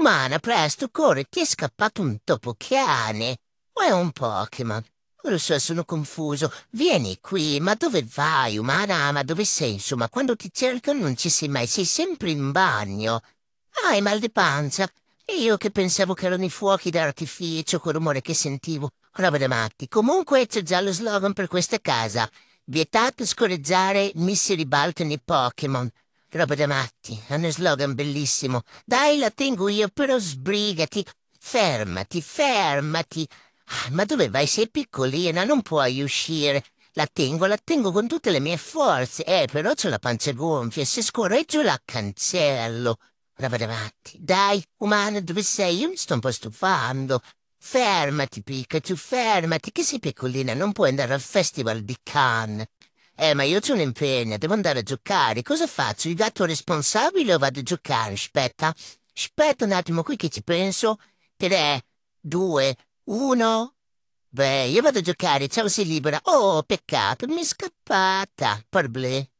Umana, presto, corre, ti è scappato un topo chiane. O è un Pokémon? lo so, sono confuso. Vieni qui, ma dove vai, umana? Ma dove sei? Insomma, quando ti cerco non ci sei mai, sei sempre in bagno. Hai mal di pancia? E io che pensavo che erano i fuochi d'artificio, quel rumore che sentivo. Roba da matti. Comunque c'è già lo slogan per questa casa. Vietato scorreggiare, mi si ribaltano i Pokémon. Roba da matti, hanno slogan bellissimo. Dai, la tengo io, però sbrigati. Fermati, fermati. Ah, ma dove vai? Sei piccolina, non puoi uscire. La tengo, la tengo con tutte le mie forze. Eh, però c'ho la pancia gonfia, se scorreggio la cancello. Roba da matti. Dai, umana, dove sei? Io mi sto un po' stufando. Fermati, Pikachu, fermati, che sei piccolina, non puoi andare al festival di Cannes. Eh, ma io ho un impegno, devo andare a giocare. Cosa faccio? Il gatto responsabile o vado a giocare? Aspetta, aspetta un attimo qui che ci penso. Tre, due, uno. Beh, io vado a giocare, ciao, sei libera. Oh, peccato, mi è scappata. Parble.